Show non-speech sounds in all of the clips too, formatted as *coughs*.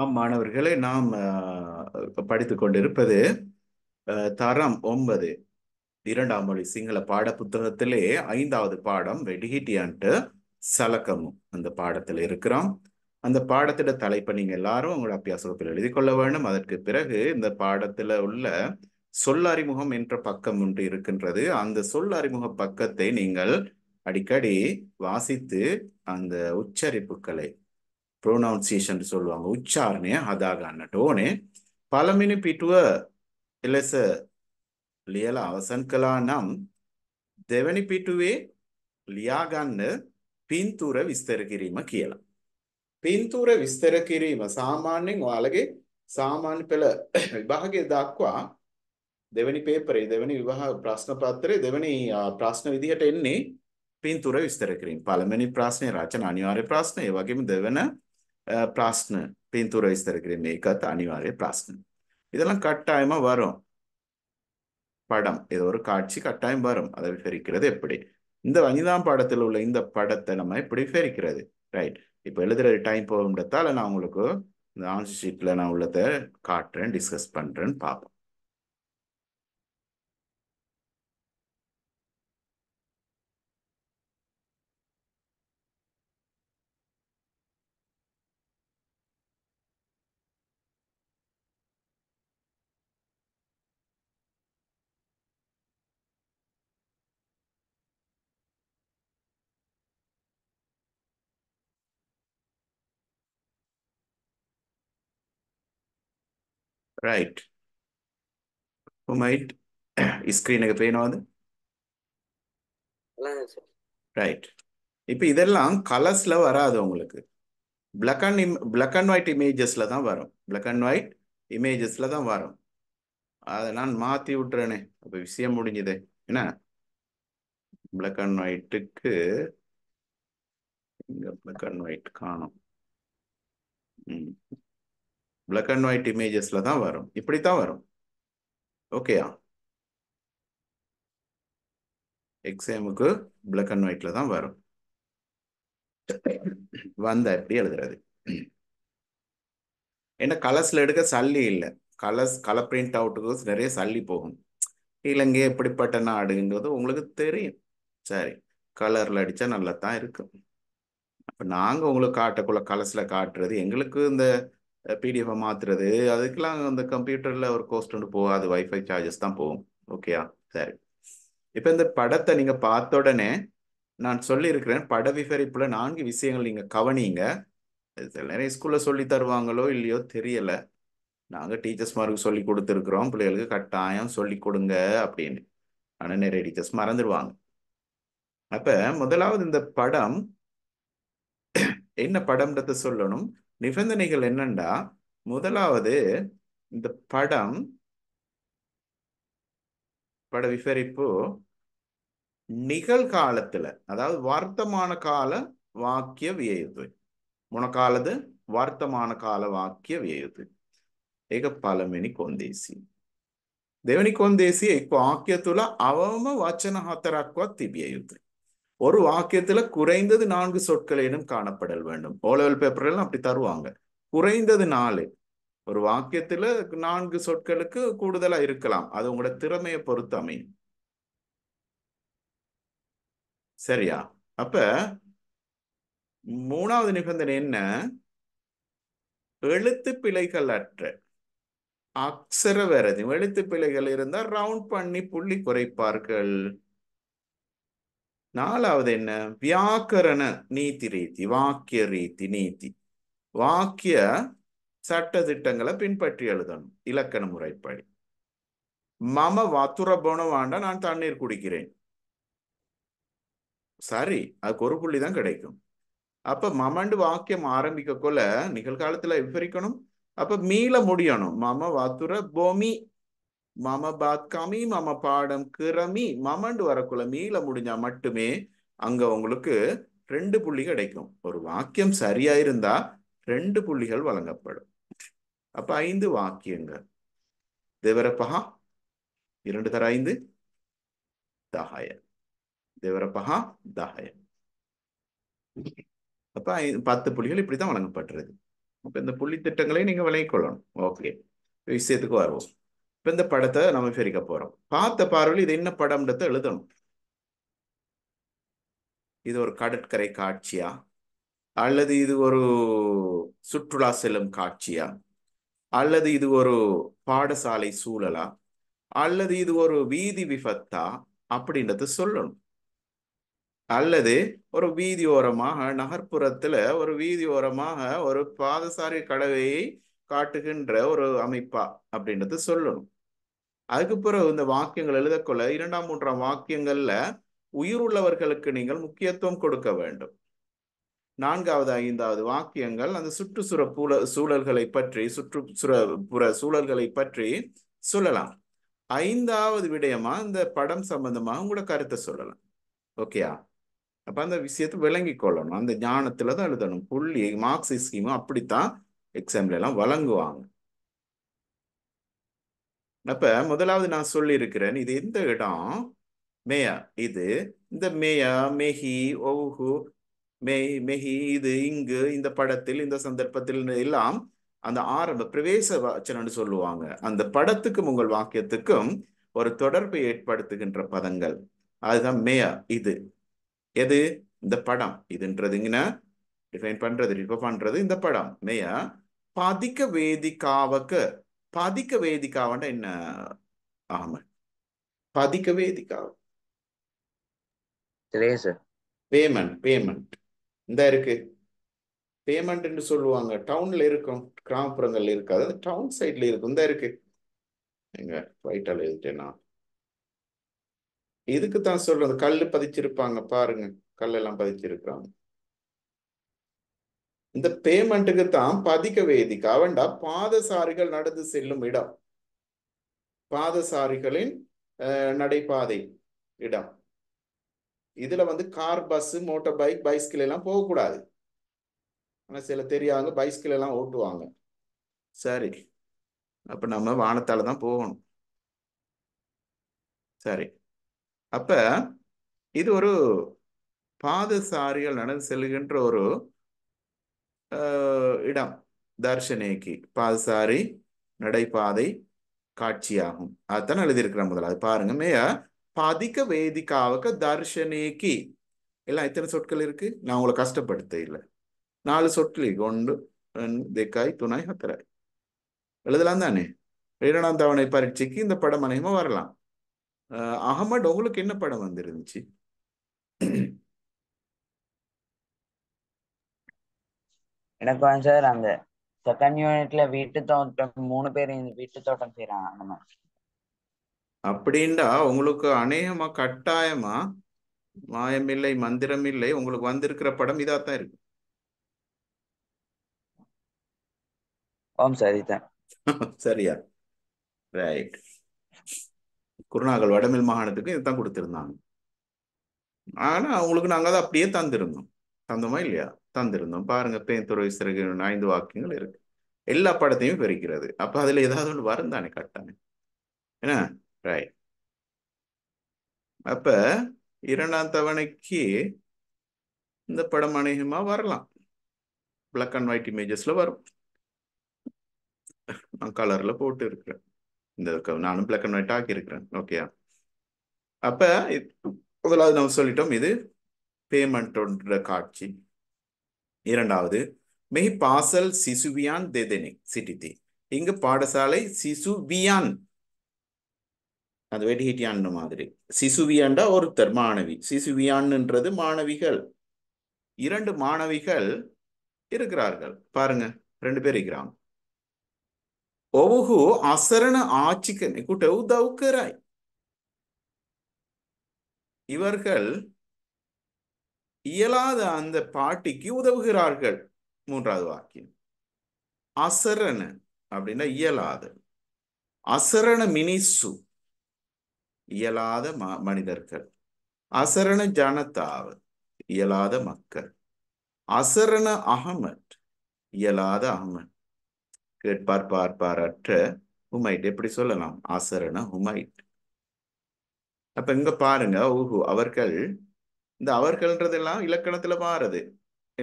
ஆம் மாணவர்களை நாம் படித்து கொண்டிருப்பது தரம் ஒன்பது இரண்டாம் மொழி சிங்கள பாட புத்தகத்திலே ஐந்தாவது பாடம் வெடிகிட்டியான்ட்டு சலக்கமும் அந்த பாடத்தில் இருக்கிறோம் அந்த பாடத்திட தலைப்பை நீங்கள் எல்லாரும் உங்களோட அப்பியாச வகுப்பில் எழுதி கொள்ள வேண்டும் அதற்கு பிறகு இந்த பாடத்தில் உள்ள சொல்லறிமுகம் என்ற பக்கம் ஒன்று இருக்கின்றது அந்த சொல்லறிமுக பக்கத்தை நீங்கள் அடிக்கடி வாசித்து அந்த உச்சரிப்புகளை ප්‍රොනවුන්සියේෂන් சொல்லுவாங்க උච්චාරණය හදා ගන්නට ඕනේ පළවෙනි පිටුව එලෙස ලියලා අවසන් කළා නම් දෙවැනි පිටුවේ ලියා ගන්න පින්තූර විස්තර කිරීම කියලා පින්තූර විස්තර කිරීම සාමාන්‍යයෙන් ඔයාලගේ සාමාන්‍ය පෙළ විභාගය දක්වා දෙවැනි පේපරේ දෙවැනි විභාග ප්‍රශ්න පත්‍රයේ දෙවැනි ප්‍රශ්න විදිහට එන්නේ පින්තූර විස්තර කිරීම. පළවෙනි ප්‍රශ්නේ රචන අනිවාර්ය ප්‍රශ්න, ඒ වගේම දෙවන பிராஸ்னு பீந்தூர் வைஸ்தருக்கிற மேய்காத் அணிவாரே ப்ராஸ்னு இதெல்லாம் கட்டாயமாக வரும் படம் இது ஒரு காட்சி கட்டாயம் வரும் அதை விவரிக்கிறது எப்படி இந்த ஐந்தாம் படத்தில் உள்ள இந்த படத்தை நம்ம எப்படி விவரிக்கிறது ரைட் இப்போ எழுதுகிற டைம் போகும்ன்றதால நான் உங்களுக்கு இந்த ஆன்சர் ஷீட்டில் நான் உள்ளதை காட்டுறேன் டிஸ்கஸ் பண்ணுறேன்னு பார்ப்போம் right Umait, *coughs* screen க்கு பெயின் ரைட் இப்போ இதெல்லாம் கலர்ஸில் வராது உங்களுக்கு பிளாக் அண்ட் இம் பிளாக் அண்ட் ஒயிட் இமேஜஸில் தான் வரும் பிளாக் அண்ட் ஒயிட் இமேஜஸில் தான் வரும் அதை நான் மாற்றி விட்டுறேனே அப்போ விஷயம் முடிஞ்சுதே என்ன பிளாக் அண்ட் ஒயிட்டுக்கு இங்கே பிளாக் அண்ட் ஒயிட் காணும் ம் பிளாக் அண்ட் ஒயிட் இமேஜஸில் தான் வரும் இப்படி தான் வரும் ஓகேயா எக்ஸாமுக்கு பிளாக் அண்ட் ஒயிட்ல தான் வரும் வந்த எப்படி எழுதுறது ஏன்னா கலர்ஸில் எடுக்க சல்லி இல்லை கலர்ஸ் கலர் பிரிண்ட் அவுட்டுக்கு நிறைய சல்லி போகும் இலங்கை எப்படிப்பட்ட நாடுங்கிறது உங்களுக்கு தெரியும் சரி கலரில் அடித்தா நல்லா தான் இருக்கும் இப்போ நாங்கள் உங்களுக்கு காட்டக்குள்ள கலர்ஸில் காட்டுறது எங்களுக்கு இந்த பிடிஎஃபை மாற்றுறது அதுக்கெல்லாம் அந்த கம்ப்யூட்டரில் ஒரு கோஸ்ட் ஒன்று போகும் அது வைஃபை சார்ஜஸ் தான் போகும் ஓகேயா சரி இப்போ இந்த படத்தை நீங்கள் பார்த்த உடனே நான் சொல்லியிருக்கிறேன் பட விவரிப்பில் நான்கு விஷயங்கள் நீங்கள் கவனிங்க நிறைய ஸ்கூலில் சொல்லி தருவாங்களோ இல்லையோ தெரியலை நாங்கள் டீச்சர்ஸ்மாருக்கு சொல்லி கொடுத்துருக்குறோம் பிள்ளைகளுக்கு கட்டாயம் சொல்லி கொடுங்க அப்படின்னு ஆனால் நிறைய டீச்சர்ஸ் மறந்துடுவாங்க அப்போ முதலாவது இந்த படம் என்ன படம்ன்றத சொல்லணும் நிபந்தனைகள் என்னண்டா முதலாவது இந்த படம் பட விபரிப்பு நிகழ்காலத்துல அதாவது வர்த்தமான கால வாக்கிய வியது முனக்காலது வர்த்தமான கால வாக்கிய විය යුතුයි. ඒක පළවෙනි කොන්දේසිය. දෙවෙනි කොන්දේසිය එක් වාක්‍ය තුල අවම වචන ஒரு வாக்கியத்துல குறைந்தது நான்கு சொற்களேனும் காணப்படல் வேண்டும் ஓலவெல் பேப்பர்கள் அப்படி தருவாங்க குறைந்தது நாலு ஒரு வாக்கியத்துல நான்கு சொற்களுக்கு கூடுதலா இருக்கலாம் அது உங்களோட திறமையை பொறுத்து அமையும் சரியா அப்ப மூணாவது நிபந்தனை என்ன எழுத்து பிழைகள் அற்ற அக்சர வரதி எழுத்து பிழைகள் இருந்தால் ரவுண்ட் பண்ணி புள்ளி குறைப்பார்கள் நாலாவது என்ன வியாக்கரண நீதி ரீதி வாக்கிய ரீதி நீதி வாக்கிய சட்ட திட்டங்களை பின்பற்றி எழுதணும் இலக்கண முறைப்படி மம போன போனவாண்டா நான் தண்ணீர் குடிக்கிறேன் சரி அதுக்கு ஒரு புள்ளி தான் கிடைக்கும் அப்ப மமண்டு வாக்கியம் ஆரம்பிக்க கொள்ள நிகழ்காலத்துல விவரிக்கணும் அப்ப மீள முடியணும் மம வாத்துர பூமி மம பாத் கமி மம பாடம் கிரமி மமண்டு வரக்குள்ள மீள முடிஞ்சா மட்டுமே அங்க உங்களுக்கு ரெண்டு புள்ளி கிடைக்கும் ஒரு வாக்கியம் சரியா இருந்தா ரெண்டு புள்ளிகள் வழங்கப்படும் அப்ப ஐந்து வாக்கியங்கள் தேவரப்பகா இரண்டு தர ஐந்து தகாய தேவரப்பகா தகாய அப்ப பத்து புள்ளிகள் இப்படிதான் வழங்கப்படுறது அப்ப இந்த புள்ளி திட்டங்களையும் நீங்க கொள்ளணும் ஓகே விஷயத்துக்கு வருவோம் இப்ப இந்த படத்தை நம்ம விவரிக்க போறோம் பார்த்த பார்வையில் இது என்ன படம்ன்றத எழுதணும் இது ஒரு கடற்கரை காட்சியா அல்லது இது ஒரு சுற்றுலா செல்லும் காட்சியா அல்லது இது ஒரு பாடசாலை சூழலா அல்லது இது ஒரு வீதி விபத்தா அப்படின்றத சொல்லணும் அல்லது ஒரு வீதியோரமாக நகர்ப்புறத்துல ஒரு வீதியோரமாக ஒரு பாதசாரி கடவையை காட்டுகின்ற ஒரு அமைப்பா அப்படின்றது சொல்லணும் அதுக்கு பிறகு இந்த வாக்கியங்கள் எழுதக்கொள்ள இரண்டாம் மூன்றாம் வாக்கியங்கள்ல உள்ளவர்களுக்கு நீங்கள் முக்கியத்துவம் கொடுக்க வேண்டும் நான்காவது ஐந்தாவது வாக்கியங்கள் அந்த சுற்றுச்சுற பூல சூழல்களை பற்றி புற சூழல்களை பற்றி சொல்லலாம் ஐந்தாவது விடயமா இந்த படம் சம்பந்தமாக உங்களோட கருத்தை சொல்லலாம் ஓகேயா அப்ப அந்த விஷயத்தை விளங்கி கொள்ளணும் அந்த ஞானத்துல தான் எழுதணும் புள்ளி மார்க்ஸ் ஸ்கீமும் அப்படித்தான் எக்ஸாம்ல எல்லாம் வழங்குவாங்க அப்ப முதலாவது நான் சொல்லியிருக்கிறேன் இது எந்த இடம் மேயா இது இந்த மேயா மெஹி ஓஹு மெய் மெஹி இது இங்கு இந்த படத்தில் இந்த சந்தர்ப்பத்தில் எல்லாம் அந்த ஆரம்ப பிரவேச வாச்சனம்னு சொல்லுவாங்க அந்த படத்துக்கும் உங்கள் வாக்கியத்துக்கும் ஒரு தொடர்பை ஏற்படுத்துகின்ற பதங்கள் அதுதான் மேயா இது எது இந்த படம் இதுன்றதுங்கன்னா டிஃபைன் பண்றது இப்ப பண்றது இந்த படம் மேயா பதிக்க வேதிக்காவக்கு பதிக்க வேதிக்காவண்ட என்ன ஆம பதிக்க வேதிக்காவ பேமெண்ட் பேமெண்ட் இந்த இருக்கு பேமெண்ட்னு சொல்லுவாங்க டவுன்ல இருக்கும் கிராமப்புறங்கள்ல இருக்காது அது டவுன் சைட்ல இருக்கும் இந்த இருக்கு எங்க ரைட்டால எழுதிட்டேன்னா இதுக்கு தான் சொல்றது கல் பதிச்சிருப்பாங்க பாருங்க கல்லெல்லாம் பதிச்சிருக்கிறாங்க இந்த பேமெண்ட்டுக்கு தான் பதிக்க வேதி அவண்டா பாதசாரிகள் நடந்து செல்லும் இடம் பாதசாரிகளின் நடைபாதை இடம் இதுல வந்து car bus motor bike bicycle எல்லாம் போகக்கூடாது ஆனா சில தெரியாதவங்க பைஸ்கிள் எல்லாம் ஓட்டுவாங்க சரி அப்ப நம்ம வானத்தால தான் போகணும் சரி அப்ப இது ஒரு பாதசாரிகள் நடந்து செல்கின்ற ஒரு இடம் தர்ஷனேக்கு பாதசாரி நடைபாதை காட்சியாகும் அதுதான் எழுதியிருக்கிறேன் முதலாவது பாருங்க மேயா பதிக்க வேதிக்காவுக்கு தர்ஷனேக்கு எல்லாம் எத்தனை சொற்கள் இருக்கு நான் உங்களை கஷ்டப்படுத்த இல்லை நாலு சொற்கள் ஒன்று தேக்காய் துணாய் ஹத்தராய் எழுதலாம் தானே இரண்டாம் தவணை பரீட்சைக்கு இந்த படம் அனைவரும் வரலாம் அகமட் உங்களுக்கு என்ன படம் வந்துருந்துச்சு எனக்கு வந்து சார் அந்த செகண்ட் யூனிட்ல வீட்டு தோட்டம் மூணு பேர் வீட்டு தோட்டம் செய்யறாங்க அந்த மாதிரி அப்படின்டா உங்களுக்கு அநேகமா கட்டாயமா மாயமில்லை மந்திரம் இல்லை உங்களுக்கு வந்திருக்கிற படம் இதா தான் இருக்கு ஆம் சரி *laughs* சரியா ரைட் குருநாகல் வடமில் மாகாணத்துக்கு இதுதான் கொடுத்திருந்தாங்க ஆனா அவங்களுக்கு நாங்க அதை அப்படியே தந்திருந்தோம் தந்தோமா இல்லையா தந்திருந்தோம் பாருங்க பேந்துறை சிறகு ஐந்து வாக்கியங்கள் இருக்கு எல்லா படத்தையும் பிரிக்கிறது அப்ப அதுல ஏதாவது ஒன்று வரும் தானே கட்டானே என்ன ரைட் அப்ப இரண்டாம் தவணைக்கு இந்த படம் அநேகமா வரலாம் பிளாக் அண்ட் ஒயிட் இமேஜஸ்ல வரும் நான் கலர்ல போட்டு இருக்கிறேன் இந்த நானும் பிளாக் அண்ட் ஒயிட் ஆக்கியிருக்கிறேன் ஓகே அப்ப முதலாவது நம்ம சொல்லிட்டோம் இது பேமெண்டோன்ற காட்சி இரண்டாவது மெய் பாசல் சிசுவியான் தேதெனி சிட்டித்தி இங்கு பாடசாலை சிசுவியான் அது வெடிஹிட்டியான் மாதிரி சிசுவியான்டா ஒருத்தர் மாணவி சிசுவியான்ன்றது மாணவிகள் இரண்டு மாணவிகள் இருக்கிறார்கள் பாருங்க ரெண்டு பேர் இருக்கிறாங்க ஒவ்வொரு அசரண ஆட்சிக்கு கூட்ட உதவுக்கிறாய் இவர்கள் இயலாத அந்த பாட்டிக்கு உதவுகிறார்கள் மூன்றாவது வாக்கியம் அசரண அப்படின்னா இயலாத அசரண மினிசு இயலாத ம மனிதர்கள் அசரண ஜனதாவு இயலாத மக்கள் அசரண அகமட் இயலாத அகமட் கேட்பார் பார்ப்பார் அற்ற ஹுமைட் எப்படி சொல்லலாம் அசரண ஹுமைட் அப்ப இங்க பாருங்க ஊஹு அவர்கள் இந்த அவர்கள்ன்றதெல்லாம் இலக்கணத்துல மாறுது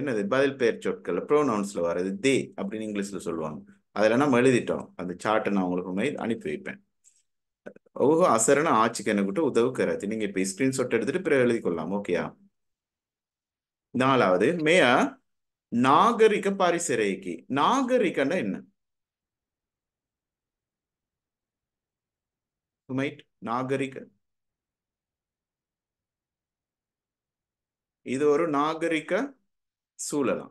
என்னது பதில் பெயர் சொற்கள் ப்ரோனவுன்ஸ்ல வர்றது தே அப்படின்னு இங்கிலீஷ்ல சொல்லுவாங்க அதில் நம்ம எழுதிட்டோம் அந்த சார்ட்டை நான் உங்களுக்கு உண்மையை அனுப்பி வைப்பேன் ஓஹோ அசரண ஆட்சிக்கு எனக்கு உதவுக்கிறது நீங்க இப்போ ஸ்கிரீன்ஷாட் எடுத்துட்டு பிறகு எழுதி கொள்ளலாம் ஓகேயா நாலாவது மேயா நாகரிக பாரிசிறைக்கு நாகரிகன்னா என்ன நாகரிகம் இது ஒரு நாகரிக சூழலாம்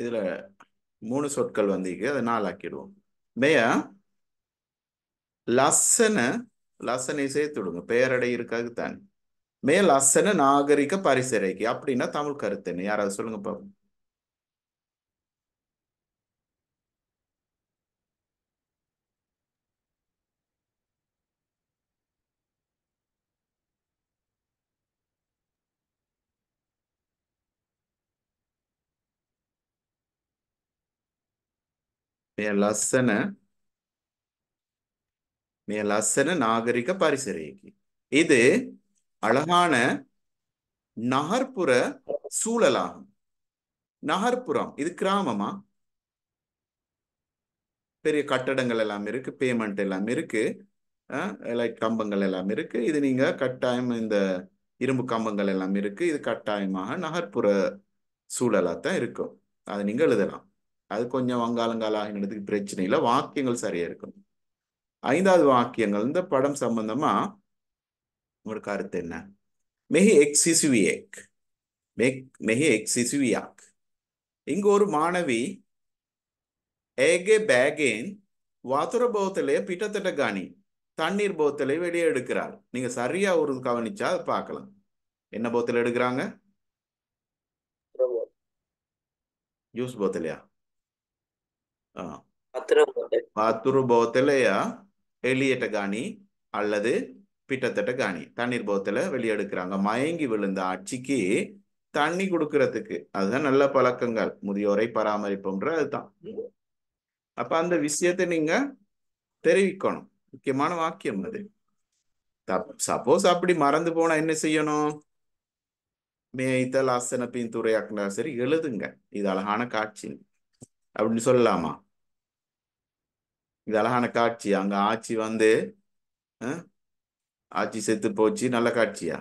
இதுல மூணு சொற்கள் வந்திருக்கு அதை நாளாக்கிடுவோம் மேயா லசன லசனை சேர்த்துடுங்க பெயரடை இருக்காது தானே மேல் லசன நாகரிக பரிசரைக்கு அப்படின்னா தமிழ் கருத்து என்ன யாராவது சொல்லுங்க பாப்போம் මේ ලස්සන මේ ලස්සන නාගරික පරිසරයකි. இது அழகான நகர்ப்புற சூழலாகும் නහර්පුරම් இது கிராமமா பெரிய கட்டடங்கள் எல்லாம் இருக்கு பேமெண்ட் எல்லாம் இருக்கு லைக் கம்பங்கள் எல்லாம் இருக்கு இது நீங்க கட்டாயம் இந்த இரும்பு கம்பங்கள் எல்லாம் இருக்கு இது கட்டாயமாக நகர்ப்புற சூழலாக தான் இருக்கும் அதை நீங்க எழுதலாம் அது கொஞ்சம் வங்காலங்கால ஆகினதுக்கு பிரச்சனை இல்லை வாக்கியங்கள் சரியா இருக்கணும் ஐந்தாவது வாக்கியங்கள் இந்த படம் சம்பந்தமா உங்களோட கருத்து என்ன மெஹி எக்ஸிசுவியேக் மெக் மெஹி எக்ஸிசுவியாக் இங்க ஒரு மாணவி ஏகே பேகேன் வாத்துர போத்தலைய பிட்டத்தட்ட காணி தண்ணீர் போத்தலை வெளியே எடுக்கிறார் நீங்க சரியா ஒரு கவனிச்சா அதை பார்க்கலாம் என்ன போத்தல் எடுக்கிறாங்க ஜூஸ் போத்தலையா වතුරු බෝතලය එළියට காணி அல்லது பிட்டத்தட்ட காணி தண்ணீர் போத்தல வெளியெடுக்கிறாங்க மயங்கி விழுந்த ஆட்சிக்கு தண்ணி கொடுக்கறதுக்கு அதுதான் நல்ல பழக்கங்கள் முதியோரை பராமரிப்புன்ற அதுதான் அப்ப அந்த விஷயத்தை நீங்க தெரிவிக்கணும் முக்கியமான வாக்கியம் அது சப்போஸ் அப்படி மறந்து போனா என்ன செய்யணும் மேய்தல் அசன பின் துறையாக்குனா சரி எழுதுங்க இது அழகான காட்சி அப்படின்னு சொல்லலாமா இது அழகான காட்சி அங்க ஆட்சி வந்து ஆட்சி செத்து போச்சு நல்ல காட்சியா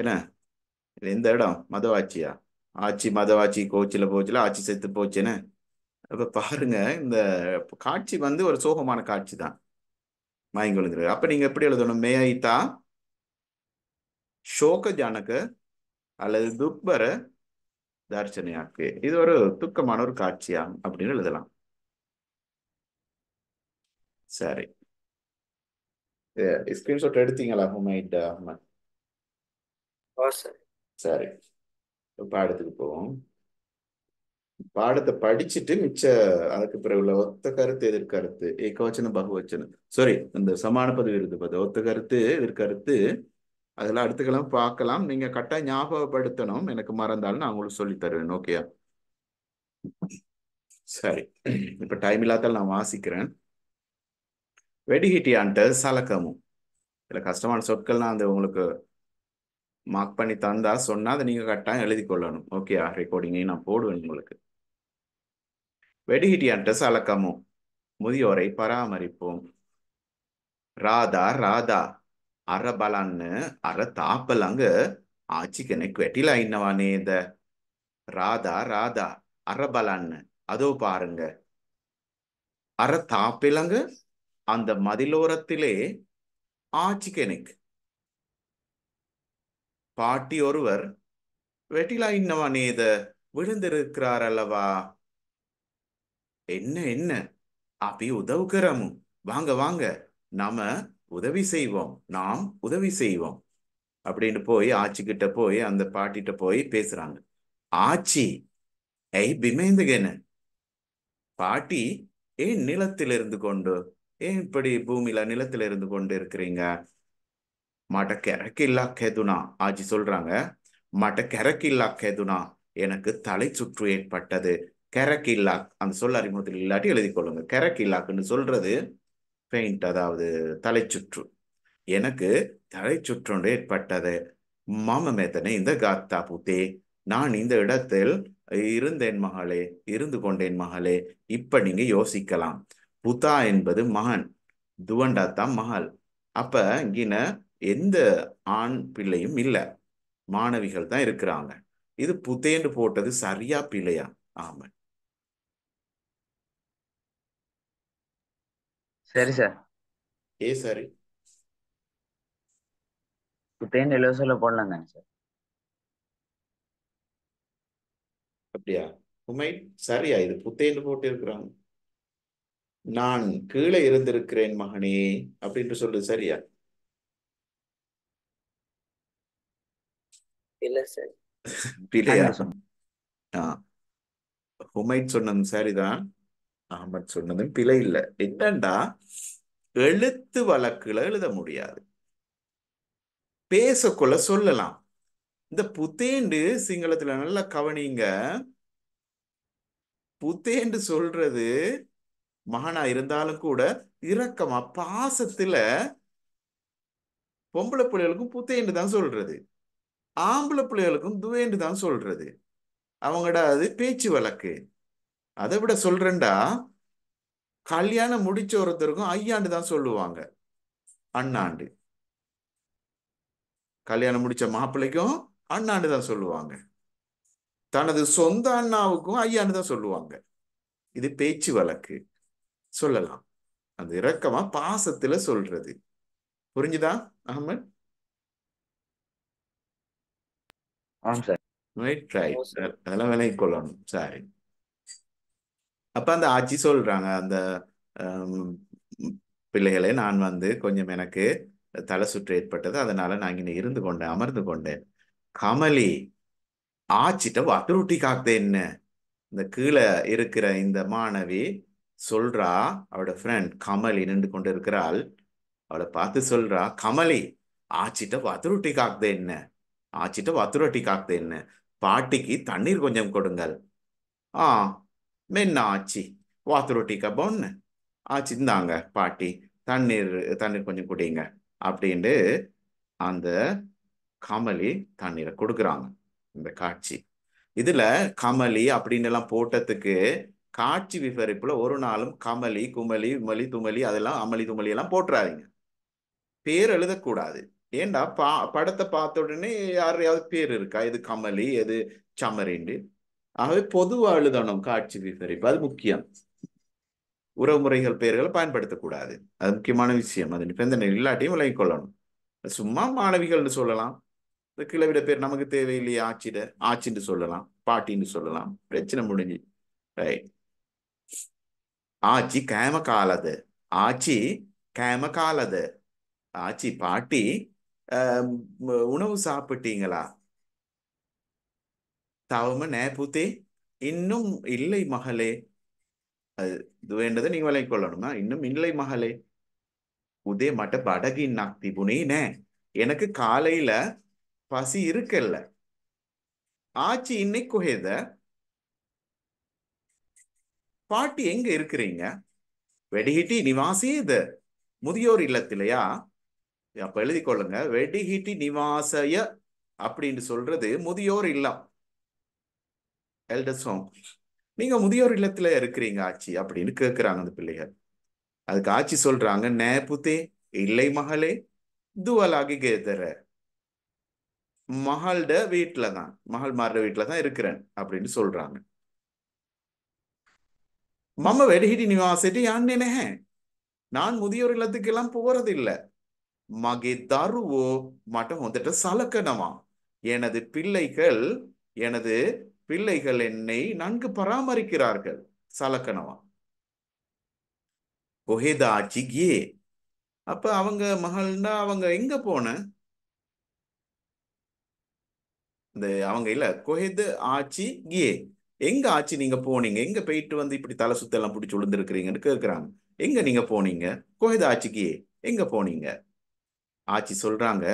என்ன எந்த இடம் மதவாட்சியா ஆட்சி மதவாட்சி கோச்சில் போச்சுல ஆட்சி செத்து போச்சுன்னு அப்போ பாருங்க இந்த காட்சி வந்து ஒரு சோகமான காட்சி தான் மயங்கொழுங்கிறது அப்போ நீங்கள் எப்படி எழுதணும் மேயிட்டா சோக ஜானக அல்லது துக்பரை தார்ச்சனையாக்கு இது ஒரு துக்கமான ஒரு காட்சியா அப்படின்னு எழுதலாம் சரி ஸ்கிரீன்ஷாட் எடுத்தீங்களா ஹோமைட் சரி பாடத்துக்கு போவோம் பாடத்தை படிச்சுட்டு மிச்ச அதுக்கு பிறகு உள்ள ஒத்த கருத்து எதிர்கருத்து ஏக்கவச்சனம் பகுவச்சனம் சாரி இந்த சமான பதவி இருக்கு பார்த்து ஒத்த கருத்து எதிர்கருத்து அதெல்லாம் அடுத்துக்கெல்லாம் பார்க்கலாம் நீங்க கரெக்டா ஞாபகப்படுத்தணும் எனக்கு மறந்தாலும் நான் உங்களுக்கு சொல்லி தருவேன் ஓகேயா சரி இப்ப டைம் இல்லாத நான் வாசிக்கிறேன் வெடிகிட்டியான்ட்டு சலக்கமும் இல்ல கஷ்டமான சொற்கள் நான் அந்த உங்களுக்கு மார்க் பண்ணி தந்தா சொன்னா அதை நீங்க கரெக்டாக எழுதி கொள்ளணும் ஓகேயா ரெக்கார்டிங்கையும் நான் போடுவேன் உங்களுக்கு வெடிகிட்டியான்ட்டு சலக்கமும் முதியோரை பராமரிப்போம் ராதா ராதா අර බලන්න අර තාප ළඟ ආච්චි කෙනෙක් වැටිලා ඉන්නව නේද? රාදා රාදා අර බලන්න அதோ பாருங்க අර තාපේ ළඟ அந்த மதிலோரத்திலே ஆச்சி කෙනෙක් பாட்டி ஒருவர் வெட்டிலா இன்னவா நேத விழுந்திருக்கிறார் அல்லவா என்ன என்ன அப்படி உதவு கரமு வாங்க வாங்க நாம உதவி செய்வோம் நாம் உதவி செய்வோம் அப்படின்னு போய் கிட்ட போய் அந்த பாட்டிகிட்ட போய் பேசுறாங்க ஆச்சி ஐ பிமேந்துகன பாட்டி ஏன் நிலத்தில் இருந்து கொண்டு ஏன் இப்படி பூமியில நிலத்தில் இருந்து கொண்டு இருக்கிறீங்க மட கிரக்கில்லா கேதுனா ஆச்சி சொல்றாங்க மட கிரக்கில்லா கேதுனா எனக்கு தலை சுற்று ஏற்பட்டது கெரக்கில்லாக் அந்த சொல் அறிமுகத்தில் இல்லாட்டி எழுதி கொள்ளுங்க கெரக்கில்லாக்குன்னு சொல்றது பெயிண்ட் அதாவது தலைச்சுற்று எனக்கு தலைச்சுற்றொன்று ஏற்பட்டது மாமமேத்தனை இந்த காத்தா புத்தே நான் இந்த இடத்தில் இருந்தேன் மகளே இருந்து கொண்டேன் மகளே இப்ப நீங்க யோசிக்கலாம் புத்தா என்பது மகன் துவண்டா தான் மகள் அப்ப இங்கின எந்த ஆண் பிள்ளையும் இல்லை மாணவிகள் தான் இருக்கிறாங்க இது புத்தேன்னு போட்டது சரியா பிள்ளையா ஆமாம் சரி சார் ஏ సారీ குட்டேன்னு இலவசல போடலாங்க சார் அப்படியா உமை சரியா இது புத்தேன் போட்டு இருக்கிறாங்க நான் கீழே இருந்திருக்கிறேன் மகனே அப்படின்னு சொல்றது சரியா இல்ல சார் சொன்னது சரிதான் அகமது சொன்னதும் பிழை இல்லை என்னண்டா எழுத்து வழக்குல எழுத முடியாது பேசக்குள்ள சொல்லலாம் இந்த புத்தேண்டு சிங்களத்துல நல்லா கவனிங்க புத்தேண்டு சொல்றது மகனா இருந்தாலும் கூட இரக்கமா பாசத்துல பொம்பளை பிள்ளைகளுக்கும் புத்தேண்டு தான் சொல்றது ஆம்பளை பிள்ளைகளுக்கும் துவேண்டு தான் சொல்றது அவங்கடாது பேச்சு வழக்கு அதை விட சொல்றேன்டா கல்யாணம் முடிச்ச ஒருத்தருக்கும் ஐயாண்டு தான் சொல்லுவாங்க அண்ணாண்டு கல்யாணம் முடிச்ச மாப்பிள்ளைக்கும் அண்ணாண்டு தான் சொல்லுவாங்க தனது சொந்த அண்ணாவுக்கும் ஐயாண்டு தான் சொல்லுவாங்க இது பேச்சு வழக்கு சொல்லலாம் அது இரக்கமா பாசத்துல சொல்றது புரிஞ்சுதா அகமது சார் சார் அதெல்லாம் விலை கொள்ளணும் சாரி அப்ப அந்த ஆச்சி சொல்றாங்க அந்த பிள்ளைகளை நான் வந்து கொஞ்சம் எனக்கு தலை சுற்று ஏற்பட்டது அதனால நான் இங்கே இருந்து கொண்டேன் அமர்ந்து கொண்டேன் கமலி ஆச்சிட்ட வட்டுருட்டி என்ன இந்த கீழே இருக்கிற இந்த மாணவி சொல்றா அவளோட ஃப்ரெண்ட் கமலி நின்று கொண்டு இருக்கிறாள் அவளை பார்த்து சொல்றா கமலி ஆச்சிட்ட வத்துருட்டி காத்து என்ன ஆச்சிட்ட வத்துருட்டி காத்து என்ன பாட்டிக்கு தண்ணீர் கொஞ்சம் கொடுங்கள் ஆ மென்ன ஆச்சி வாத்து ரொட்டி கபோன் ஆச்சி இந்தாங்க பாட்டி தண்ணீர் தண்ணீர் கொஞ்சம் குடிங்க அப்படின்ட்டு அந்த கமலி தண்ணீரை கொடுக்குறாங்க இந்த காட்சி இதில் கமலி அப்படின்னு எல்லாம் போட்டதுக்கு காட்சி விவரிப்புல ஒரு நாளும் கமலி குமலி உமலி துமலி அதெல்லாம் அமளி துமலி எல்லாம் போட்டுறாதீங்க பேர் எழுதக்கூடாது ஏண்டா பா படத்தை பார்த்த உடனே யாரையாவது பேர் இருக்கா எது கமலி எது சமரின்னு ஆகவே பொதுவாக எழுதணும் காட்சி விவரிப்பு அது முக்கியம் உறவுமுறைகள் பெயர்களை பயன்படுத்தக்கூடாது அது முக்கியமான விஷயம் அது நிபந்தனை இல்லாட்டியும் விலகிக் கொள்ளணும் சும்மா மாணவிகள்னு சொல்லலாம் இந்த கிழவிட பேர் நமக்கு தேவையில்லையே ஆட்சிட ஆச்சின்னு சொல்லலாம் பாட்டின்னு சொல்லலாம் பிரச்சனை முடிஞ்சு ரைட் ஆட்சி கேம காலது ஆச்சி கேம காலது ஆச்சி பாட்டி உணவு சாப்பிட்டீங்களா තවම නෑ පුතේ. இன்னும் இல்லை மகளே. அது இது வேண்டதை நீங்க விலகி கொள்ளணுமா இன்னும் இல்லை மகளே. உதே මට බඩගින්නක් තිබුණේ නෑ. எனக்கு காலையில பசி இருக்கல்ல. ஆச்சி இன்னைக்கு கொஹேத பாட்டி எங்க இருக்கிறீங்க வெடிஹிட்டி நிவாசியேத முதியோர் இல்லத்திலையா அப்ப எழுதி கொள்ளுங்க வெடிஹிட்டி நிவாசய அப்படின்னு சொல்றது முதியோர் இல்லம் எல்டர் ஹோம் நீங்க முதியோர் இல்லத்துல இருக்கிறீங்க ஆச்சி அப்படின்னு கேட்கிறாங்க அந்த பிள்ளைகள் அதுக்கு ஆச்சி சொல்றாங்க நே புத்தே இல்லை மகளே துவலாகி கேதர மகள்ட வீட்டில தான் மகள் மாறுற வீட்டில தான் இருக்கிறேன் அப்படின்னு சொல்றாங்க மம்ம வெடிகிடி நிவாசிட்டு யான் நினைக நான் முதியோர் இல்லத்துக்கு எல்லாம் போறதில்ல மகே தருவோ மட்டும் வந்துட்டு சலக்கணவா எனது பிள்ளைகள் எனது பிள்ளைகள் என்னை நன்கு பராமரிக்கிறார்கள் சலக்கணவா ஒஹேதா ஜிகியே அப்ப அவங்க மகள்னா அவங்க எங்க போன இந்த அவங்க இல்ல கொஹெது ஆச்சி கியே எங்க ஆச்சு நீங்க போனீங்க எங்க போயிட்டு வந்து இப்படி தலை சுத்தெல்லாம் பிடிச்சி விழுந்துருக்கிறீங்கன்னு கேட்குறாங்க எங்க நீங்க போனீங்க கொஹெது ஆச்சிக்கு எங்க போனீங்க ஆச்சி சொல்றாங்க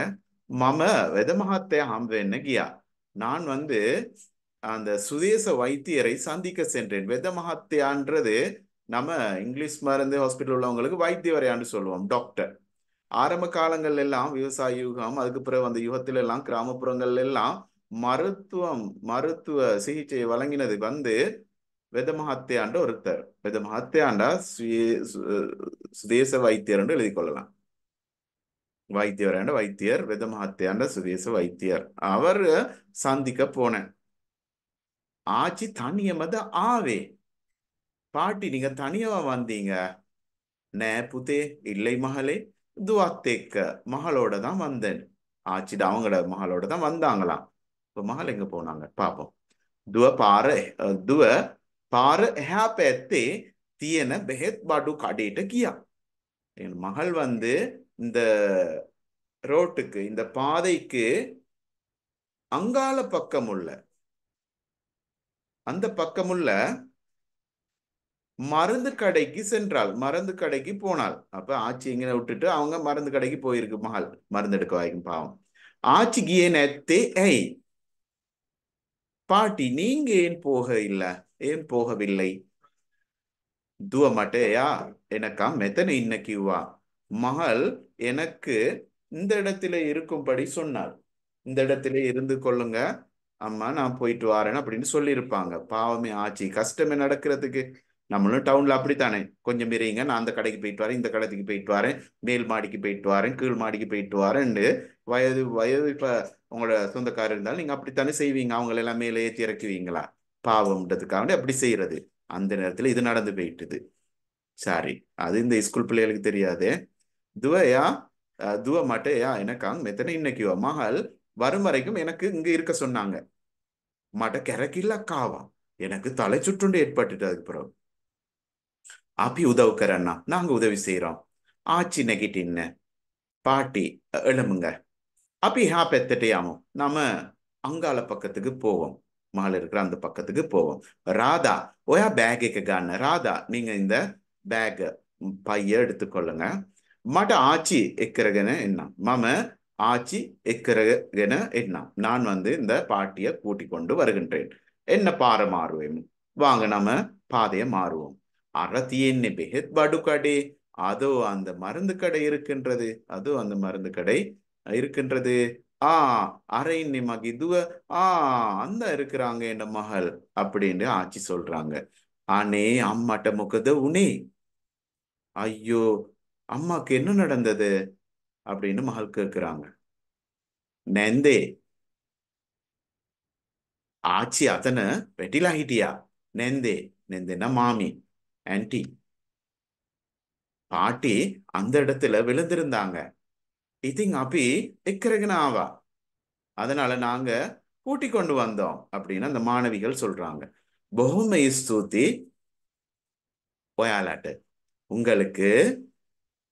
மம வெதமகத்தை ஆம்பேன்னு கியா நான் வந்து அந்த சுதேச வைத்தியரை சந்திக்க சென்றேன் வெத மகாத்தியான்றது நம்ம இங்கிலீஷ் மருந்து ஹாஸ்பிட்டல் உள்ளவங்களுக்கு வைத்தியவரையான்னு சொல்லுவோம் டாக்டர் ஆரம்ப காலங்கள் எல்லாம் விவசாய யுகம் அதுக்கு பிறகு அந்த யுகத்துல எல்லாம் கிராமப்புறங்கள் எல்லாம் மருத்துவம் மருத்துவ சிகிச்சையை வழங்கினது வந்து வெத மகாத்தியாண்ட ஒருத்தர் வெத மகாத்தியாண்டா சுதேச வைத்தியர் என்று எழுதி கொள்ளலாம் வைத்தியவரையாண்ட வைத்தியர் வெத மகாத்தியாண்ட சுதேச வைத்தியர் அவர் சந்திக்க போனேன் ஆச்சி தனியமத ஆவே பாட்டி நீங்க தனியவா வந்தீங்க நே புதே இல்லை மகளே துவாத்தேக்க மகளோட தான் வந்தேன் ஆச்சிட்டு அவங்களோட மகளோட தான் வந்தாங்களாம் இப்போ மகள் எங்க போனாங்க பாப்போம் துவ පාර දුව පාර එහා පැත්තේ තියෙන බෙහෙත් බඩු கியா ගියා. மகள் வந்து இந்த ரோட்டுக்கு இந்த பாதைக்கு அங்கால பக்கம் உள்ள அந்த பக்கமுள்ள மருந்து கடைக்கு சென்றாள் மருந்து கடைக்கு போனாள் அப்ப ஆச்சி இங்க விட்டுட்டு அவங்க மருந்து கடைக்கு போயிருக்கு மகள் மருந்து எடுக்க வாய்க்கும் பாவம் ஆச்சிக்கு கியனத்தே ஐ ஏய் பாட்டி நீங்க ஏன் போக இல்லை ஏன் போகவில்லை துவ மாட்டேயா எனக்கா மெத்தனை இன்னைக்குவா மகள் எனக்கு இந்த இடத்துல இருக்கும்படி சொன்னாள் இந்த இடத்துல இருந்து கொள்ளுங்க அம்மா நான் போயிட்டு வரேன் அப்படின்னு சொல்லியிருப்பாங்க பாவமே ஆச்சு கஷ்டமே நடக்கிறதுக்கு நம்மளும் டவுனில் அப்படித்தானே கொஞ்சம் இருங்க நான் அந்த கடைக்கு போயிட்டு வரேன் இந்த கடைக்கு போயிட்டு வரேன் மேல் மாடிக்கு போயிட்டு வரேன் கீழ் மாடிக்கு போயிட்டு வரேன்ட்டு வயது வயது இப்போ உங்களோட சொந்தக்காரர் இருந்தாலும் நீங்கள் அப்படித்தானே செய்வீங்க அவங்களெல்லாம் மேலே ஏற்றி இறக்குவீங்களா பாவம்ன்றதுக்காக அப்படி செய்கிறது அந்த நேரத்தில் இது நடந்து போயிட்டுது சாரி அது இந்த ஸ்கூல் பிள்ளைகளுக்கு தெரியாது துவையா துவ மாட்டேயா எனக்கா மெத்தனை இன்னைக்கு மகள் வரும் வரைக்கும் எனக்கு இங்க இருக்க சொன்னாங்க மாட்ட கிறக்கில்ல காவா எனக்கு தலை சுற்றுண்டு ஏற்பட்டுட்டு அதுக்கு பிறகு அப்பி உதவுக்கிறண்ணா நாங்க உதவி செய்யறோம் ஆச்சி நெகிட்டின்னு பாட்டி எழும்புங்க அப்பி ஹா பெத்தட்டையாமோ நாம அங்கால பக்கத்துக்கு போவோம் மகள் இருக்கிற அந்த பக்கத்துக்கு போவோம் ராதா ஓயா பேக் எக்ககான்னு ராதா நீங்க இந்த பேக் பைய எடுத்துக்கொள்ளுங்க மாட்ட ஆச்சி எக்கிறகன்னு என்ன மாம ஆட்சி எக்கரகென எண்ணம் நான் வந்து இந்த பாட்டியை கூட்டி கொண்டு வருகின்றேன் என்ன பாறை மாறுவேன் வாங்க நம்ம பாதையை மாறுவோம் அறத்தியன்னு பெஹெத் படுகடே அதோ அந்த மருந்து கடை இருக்கின்றது அதோ அந்த மருந்து கடை இருக்கின்றது ஆ அரைன்னு மகிதுவ ஆ அந்த இருக்கிறாங்க என் மகள் அப்படின்னு ஆட்சி சொல்றாங்க ஆனே அம்மாட்ட முகத உனே ஐயோ அம்மாக்கு என்ன நடந்தது அப்படின்னு மகள் கேட்கிறாங்க நெந்தே ஆச்சி அத்தனை வெட்டிலாகிட்டியா நெந்தே நெந்தேன்னா மாமி ஆன்டி பாட்டி அந்த இடத்துல விழுந்திருந்தாங்க இதிங் அப்பி ஆவா அதனால நாங்க கூட்டி கொண்டு வந்தோம் அப்படின்னு அந்த மாணவிகள் சொல்றாங்க பொஹுமை ஸ்தூத்தி ஒயாலாட்டு உங்களுக்கு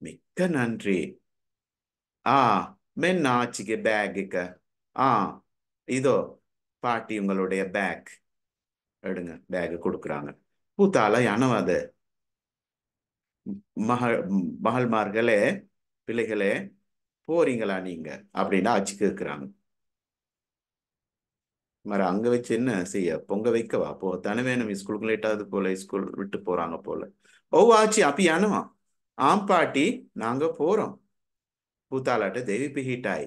மிக்க நன்றி ஆ மென் ஆச்சிக்கு பேக்குக்கு ஆ இதோ பாட்டி உங்களுடைய பேக் எடுங்க பேக் கொடுக்குறாங்க பூத்தால யானவாது மகள் மகள்மார்களே பிள்ளைகளே போறீங்களா நீங்க அப்படின்னு ஆச்சு கேட்குறாங்க மறு அங்கே வச்சு என்ன செய்ய பொங்க வைக்கவா போ தனவே நம்ம ஸ்கூலுக்கு லேட்டாகுது போல ஸ்கூல் விட்டு போறாங்க போல ஓ ஆச்சு யானவா ஆம் பாட்டி நாங்க போறோம் கூத்தாலாட்ட தேவி பிகிட்டாய்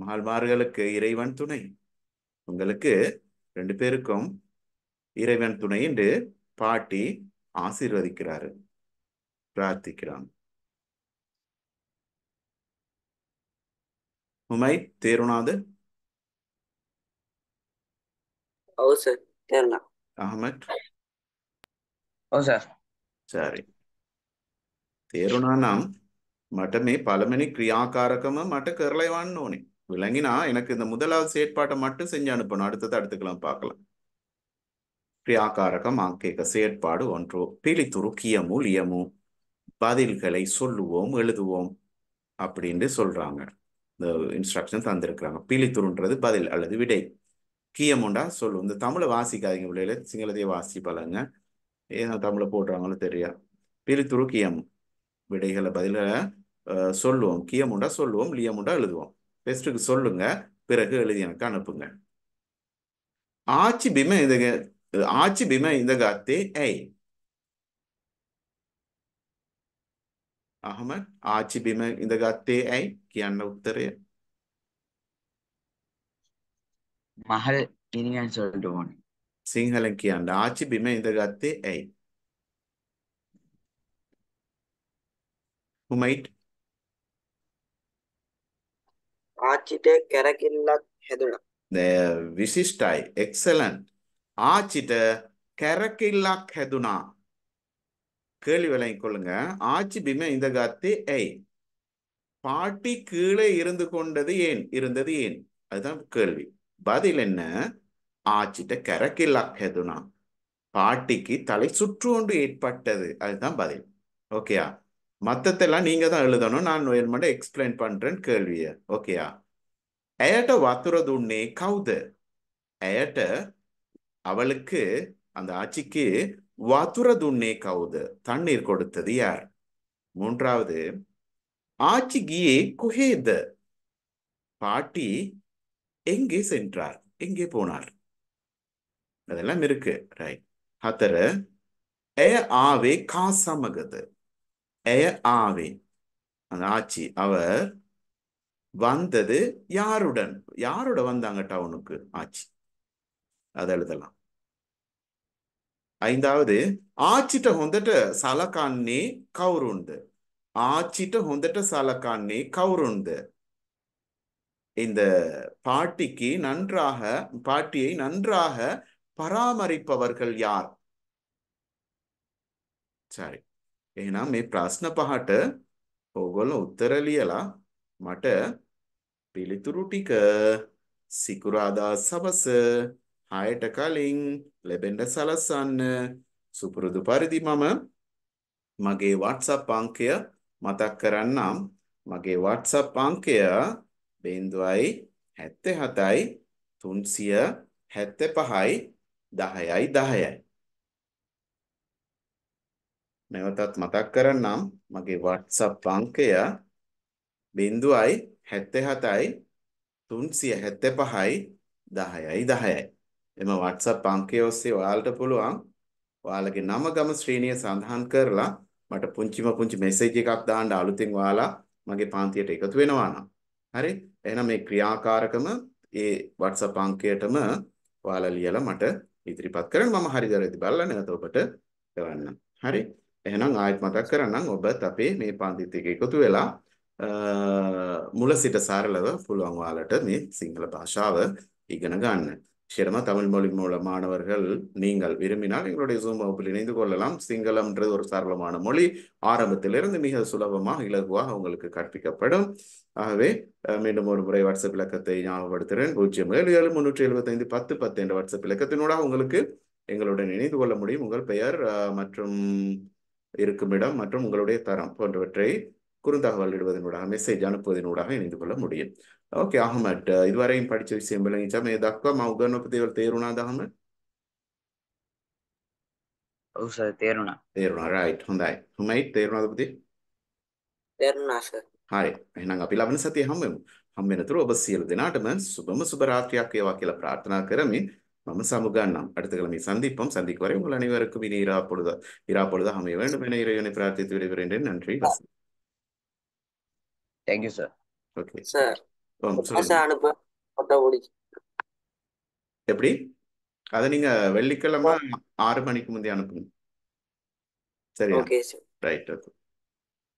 மகால்மார்களுக்கு இறைவன் துணை உங்களுக்கு ரெண்டு பேருக்கும் இறைவன் துணை என்று பாட்டி ஆசீர்வதிக்கிறாரு பிரார்த்திக்கிறான் உமை தேருநாது அஹமத் சரி தேருனா மட்ட மே பலமணி ක්‍රියාකාරකම மட்ட කරලා යවන්න ඕනේ. விளங்கினா எனக்கு இந்த முதலாவது செயற்பாட்டை மட்டும் செஞ்சு அனுப்பணும் அடுத்ததை அடுத்துக்கலாம் பார்க்கலாம் கிரியாக்காரகம் ஆக்கேக செயற்பாடு ஒன்றோ பிலி கியமு லியமு பதில்களை சொல்லுவோம் எழுதுவோம் அப்படின்னு சொல்றாங்க இந்த இன்ஸ்ட்ரக்ஷன் தந்திருக்கிறாங்க பிழித்துருன்றது பதில் அல்லது விடை கியமுண்டா சொல்லும் இந்த தமிழை வாசிக்காதீங்க பிள்ளைகள சிங்களத்தையே வாசி பழங்க ஏன்னா தமிழை போடுறாங்களோ தெரியா பிழித்துரு கியம் விடைகளை பதில்களை சொல்லுவோம் கியமுண்டா சொல்லுவோம் லியமுண்டா எழுதுவோம் டெஸ்ட்டுக்கு சொல்லுங்க பிறகு எழுதி எனக்கு அனுப்புங்க ஆச்சி பிம இந்த ஆச்சி பிம இந்த காத்தே ஏய் අහමත් இந்த බිම ඉඳගත්තේ ඇයි කියන්න උත්තරය மகள் ඉනියන් සොල්ට ඕන සිංහලෙන් කියන්න பிம இந்த காத்தே ஐ ஹுமைட் ආච්චිට කැරකිල්ලක් හැදුණා. විශිෂ්ටයි. එක්සලන්ට්. ආච්චිට කැරකිල්ලක් හැදුණා. கேள்வி விலங்கி கொள்ளுங்க ஆச்சி பிம இந்த காத்து ஏய் பாட்டி கீழே இருந்து கொண்டது ஏன் இருந்தது ஏன் அதுதான் கேள்வி பதில் என்ன ஆச்சிட்ட கரக்கில்லாக் ஹெதுனா பாட்டிக்கு தலை சுற்று ஒன்று ஏற்பட்டது அதுதான் பதில் ஓகேயா மற்றத்தெல்லாம் நீங்கள் தான் எழுதணும் நான் வேணுமெண்ட் எக்ஸ்பிளைன் பண்ணுறேன் கேள்வியை ஓகேயா ஏட்ட වතුර දුන්නේ கவுது ஏட்ட அவளுக்கு அந்த ஆட்சிக்கு வத்துர துண்ணே கவுது தண்ணீர் கொடுத்தது யார் மூன்றாவது ஆட்சி கியே பாட்டி எங்கே சென்றார் எங்கே போனார் அதெல்லாம் இருக்கு ரைட் ஹத்தர ஏ ஆவே காசமகது எய ஆவின் அந்த ஆட்சி அவர் வந்தது யாருடன் யாரோட வந்தாங்க டவுனுக்கு ஆச்சி அதை எழுதலாம் ஐந்தாவது ஆச்சிட்ட ஹொந்தட்ட சலகான்னி கவுருண்டு ஆச்சிட்ட ஹொந்தட்ட சலகான்னி கவுருண்டு இந்த பாட்டிக்கு நன்றாக பாட்டியை நன்றாக பராமரிப்பவர்கள் யார் சரி එහෙනම් මේ ප්‍රශ්න පහට ඕගොල්ලෝ උත්තර ලියලා මට පිළිතුරු ටික සිකුරාදා සවස 6ට කලින් ලැබෙන්න සලස්වන්න සුපුරුදු පරිදි මම මගේ WhatsApp අංකය මතක් කරන්නම් මගේ WhatsApp අංකය 077යි 375යි 10යි 10යි නැවතත් මතක් කරන්නම් මගේ WhatsApp අංකය 0.77යි 375යි 10යි 10යි. එම WhatsApp අංකය ඔස්සේ ඔයාලට පුළුවන් ඔයාලගේ නම ගම ශ්‍රේණිය සඳහන් කරලා මට පුංචිම පුංචි මෙසේජ් එකක් දාන්න අලුතින් ඔයාලා මගේ පන්තියට එකතු වෙනවා නම්. හරි? එහෙනම් මේ ක්‍රියාකාරකම ඒ WhatsApp අංකයටම ඔයාලා ලියලා මට ඉදිරිපත් කරන්න මම හරි වැරදි බලලා නැවත ඔබට එවන්නම්. හරි? එහෙනම් ආයෙත් මතක් කරන්නම් ඔබත් අපේ මේ පන්තිත් එක්ක එකතු වෙලා මුල සිට සරලව පුළුවන් ඔයාලට මේ සිංහල භාෂාව இகன ගන්න. நிச்சயமா தமிழ் மொழி மூல மாணவர்கள் நீங்கள் விரும்பினால் எங்களுடைய ஜூம் வகுப்பில் இணைந்து கொள்ளலாம் சிங்களம்ன்றது ஒரு சரளமான மொழி ஆரம்பத்திலிருந்து மிக சுலபமாக இலகுவாக உங்களுக்கு கற்பிக்கப்படும் ஆகவே மீண்டும் ஒரு முறை வாட்ஸ்அப் இலக்கத்தை ஞாபகப்படுத்துகிறேன் பூஜ்ஜியம் ஏழு ஏழு முன்னூற்றி எழுபத்தைந்து பத்து பத்து என்ற வாட்ஸ்அப் இலக்கத்தினூடாக உங்களுக்கு எங்களுடன் இணைந்து கொள்ள முடியும் உங்கள் பெயர் மற்றும் இருக்கும் இடம் மற்றும் உங்களுடைய தரம் போன்றவற்றை குறுந்தகவல் இடுவதனூடாக மெசேஜ் அனுப்புவதனூடாக இணைந்து கொள்ள முடியும் ஓகே அகமட் இதுவரையும் படித்த விஷயம் விளங்கிச்சா மே தக்குவா மா உகனோபதிகள் தேருணாத அகமட் තේරුණා තේරුණා රයිට් හොඳයි හුමයිට් තේරුණාද පුතේ තේරුණා සර් හරි එහෙනම් අපි ලබන සතියේ හම්බෙමු හම්බෙනතුරු ඔබ සියලු දෙනාටම සුබම සුබ රාත්‍රියක් වේවා කියලා ප්‍රාර්ථනා කරමින් மம சமுக அடுத்த கிழமை சந்திப்போம் சந்திக்கு வரை உங்கள் அனைவருக்கும் இனி இரா பொழுதா இரா பொழுதா அமைய வேண்டும் என இறைவனை பிரார்த்தித்து விடுகிறேன் நன்றி தேங்க்யூ சார் ஓகே சார் எப்படி அதை நீங்க வெள்ளிக்கிழமை ஆறு மணிக்கு முந்தைய அனுப்புங்க சரி ரைட் ஓகே